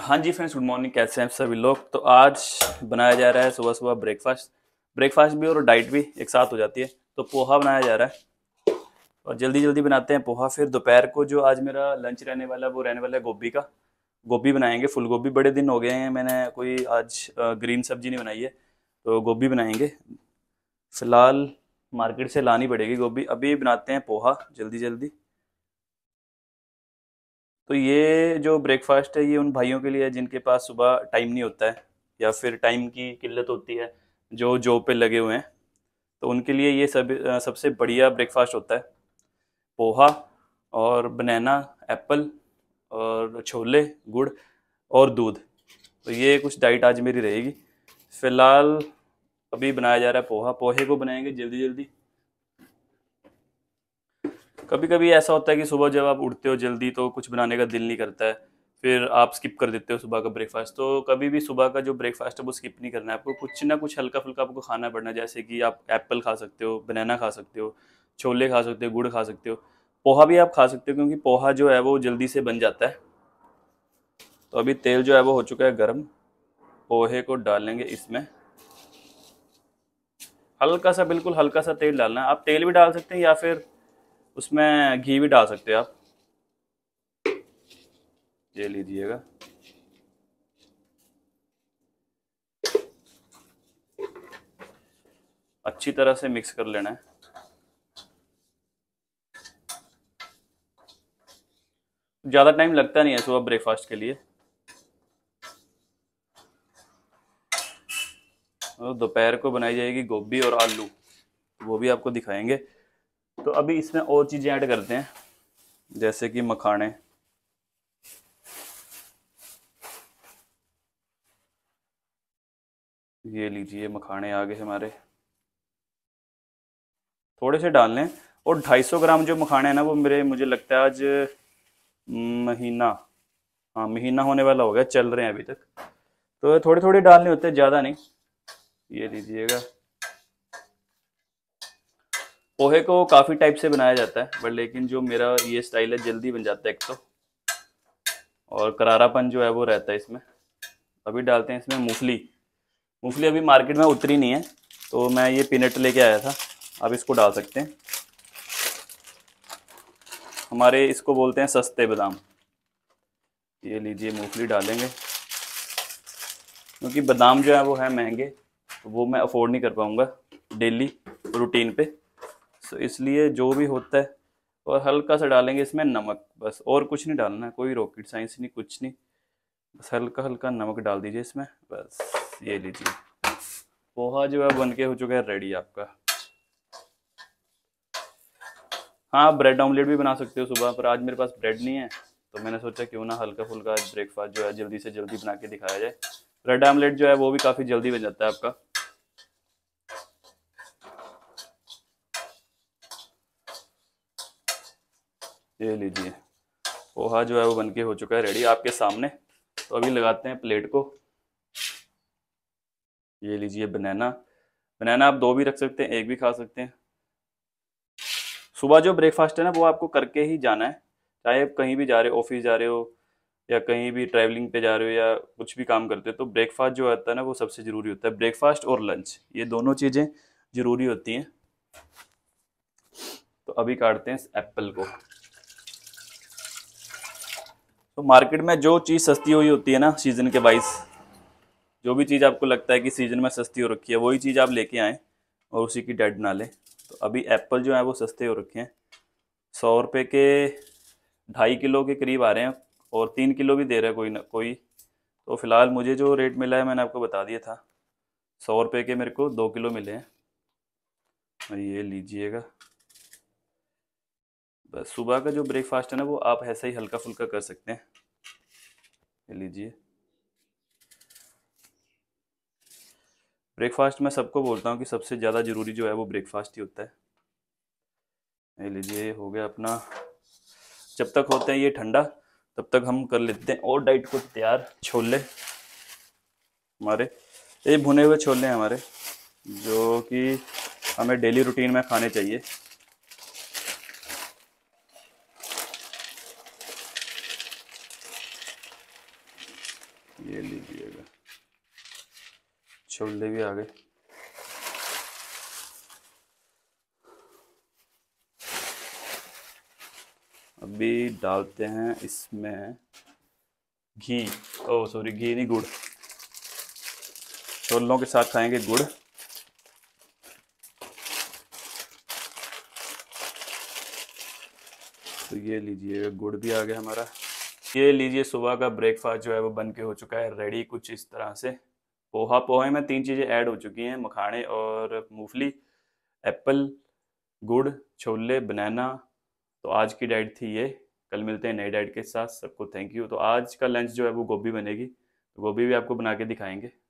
हाँ जी friends good morning कैसे हैं सभी लोग तो आज बनाया जा रहा है सुबह सुबह ब्रेकफास्ट ब्रेकफास्ट भी और डाइट भी एक साथ हो जाती है तो पोहा बनाया जा रहा है और जल्दी जल्दी बनाते हैं पोहा फिर दोपहर को जो आज मेरा लंच रहने वाला है वो रहने वाला है गोभी का गोभी बनाएंगे फुल गोभी बड़े दिन हो गए हैं मैंने कोई आज ग्रीन सब्जी नहीं बनाई है तो गोभी बनाएंगे फ़िलहाल मार्केट से लानी पड़ेगी गोभी अभी बनाते हैं पोहा जल्दी जल्दी तो ये जो ब्रेकफास्ट है ये उन भाइयों के लिए है जिनके पास सुबह टाइम नहीं होता है या फिर टाइम की किल्लत होती है जो जॉब पे लगे हुए हैं तो उनके लिए ये सब सबसे बढ़िया ब्रेकफास्ट होता है पोहा और बनाना एप्पल और छोले गुड़ और दूध तो ये कुछ डाइट आज मेरी रहेगी फ़िलहाल अभी बनाया जा रहा है पोहा पोहे को बनाएंगे जल्दी जल्दी कभी कभी ऐसा होता है कि सुबह जब आप उठते हो जल्दी तो कुछ बनाने का दिल नहीं करता है फिर आप स्किप कर देते हो सुबह का ब्रेकफास्ट तो कभी भी सुबह का जो ब्रेकफास्ट है वो स्किप नहीं करना है आपको कुछ ना कुछ हल्का फुल्का आपको खाना पड़ना है जैसे कि आप एप्पल खा सकते हो बनाना खा सकते हो छोले खा सकते हो गुड़ खा सकते हो पोहा भी आप खा सकते हो क्योंकि पोहा जो है वो जल्दी से बन जाता है तो अभी तेल जो है वो हो चुका है गर्म पोहे को डालेंगे इसमें हल्का सा बिल्कुल हल्का सा तेल डालना है आप तेल भी डाल सकते हैं या फिर उसमें घी भी डाल सकते हैं आप ये लीजिएगा अच्छी तरह से मिक्स कर लेना है ज़्यादा टाइम लगता नहीं है सुबह ब्रेकफास्ट के लिए दोपहर को बनाई जाएगी गोभी और आलू वो भी आपको दिखाएंगे तो अभी इसमें और चीज़ें ऐड करते हैं जैसे कि मखाने ये लीजिए मखाने आ गए हमारे थोड़े से डाल लें और 250 ग्राम जो मखाने हैं ना वो मेरे मुझे लगता है आज हम्म, महीना हाँ महीना होने वाला हो गया चल रहे हैं अभी तक तो थोड़े थोड़े डालने होते हैं ज़्यादा नहीं ये लीजिएगा पोहे को काफ़ी टाइप से बनाया जाता है बट लेकिन जो मेरा ये स्टाइल है जल्दी बन जाता है एक तो और करारापन जो है वो रहता है इसमें अभी डालते हैं इसमें मूंगफली मूंगफली अभी मार्केट में उतरी नहीं है तो मैं ये पीनट लेके आया था आप इसको डाल सकते हैं हमारे इसको बोलते हैं सस्ते बादाम ये लीजिए मूंगफली डालेंगे क्योंकि बादाम जो है वो है महंगे तो वो मैं अफोर्ड नहीं कर पाऊँगा डेली रूटीन पे तो इसलिए जो भी होता है और हल्का सा डालेंगे इसमें नमक बस और कुछ नहीं डालना कोई रॉकेट साइंस नहीं कुछ नहीं बस हल्का हल्का नमक डाल दीजिए इसमें बस ये लीजिए पोहा जो है बन के हो चुका है रेडी आपका हाँ ब्रेड ऑमलेट भी बना सकते हो सुबह पर आज मेरे पास ब्रेड नहीं है तो मैंने सोचा क्यों ना हल्का फुल्का ब्रेकफास्ट जो है जल्दी से जल्दी बना के दिखाया जाए ब्रेड ऑमलेट जो है वो भी काफ़ी जल्दी बन जाता है आपका ये लीजिए पोहा जो है वो बनके हो चुका है रेडी आपके सामने तो अभी लगाते हैं प्लेट को ये लीजिए बनाना बनाना आप दो भी रख सकते हैं एक भी खा सकते हैं सुबह जो ब्रेकफास्ट है ना वो आपको करके ही जाना है चाहे आप कहीं भी जा रहे हो ऑफिस जा रहे हो या कहीं भी ट्रैवलिंग पे जा रहे हो या कुछ भी काम करते हो तो ब्रेकफास्ट जो होता है ना वो सबसे ज़रूरी होता है ब्रेकफास्ट और लंच ये दोनों चीज़ें ज़रूरी होती हैं तो अभी काटते हैं एप्पल को तो मार्केट में जो चीज़ सस्ती हुई होती है ना सीज़न के वाइज जो भी चीज़ आपको लगता है कि सीज़न में सस्ती हो रखी है वही चीज़ आप लेके आएँ और उसी की डेड ना लें तो अभी एप्पल जो है वो सस्ते हो रखे हैं सौ रुपये के ढाई किलो के करीब आ रहे हैं और तीन किलो भी दे रहा है कोई ना कोई तो फ़िलहाल मुझे जो रेट मिला है मैंने आपको बता दिया था सौ रुपये के मेरे को दो किलो मिले हैं ये लीजिएगा बस सुबह का जो ब्रेकफास्ट है ना वो आप ऐसा ही हल्का फुल्का कर सकते हैं लीजिए ब्रेकफास्ट मैं सबको बोलता हूँ कि सबसे ज़्यादा ज़रूरी जो है वो ब्रेकफास्ट ही होता है ले लीजिए हो गया अपना जब तक होते हैं ये ठंडा तब तक हम कर लेते हैं और डाइट को तैयार छोले हमारे ये भुने हुए छोले हैं हमारे जो कि हमें डेली रूटीन में खाने चाहिए ये लीजिएगा छोले भी आ गए अभी डालते हैं इसमें घी ओ सॉरी घी नहीं गुड़ छोलों के साथ खाएंगे गुड़ तो ये लीजिएगा गुड़ भी आ गया हमारा ये लीजिए सुबह का ब्रेकफास्ट जो है वो बन के हो चुका है रेडी कुछ इस तरह से पोहा पोहे में तीन चीज़ें ऐड हो चुकी हैं मखाने और मूंगफली एप्पल गुड़ छोले बनाना तो आज की डाइट थी ये कल मिलते हैं नई डाइट के साथ सबको थैंक यू तो आज का लंच जो है वो गोभी बनेगी गोभी भी आपको बना के दिखाएंगे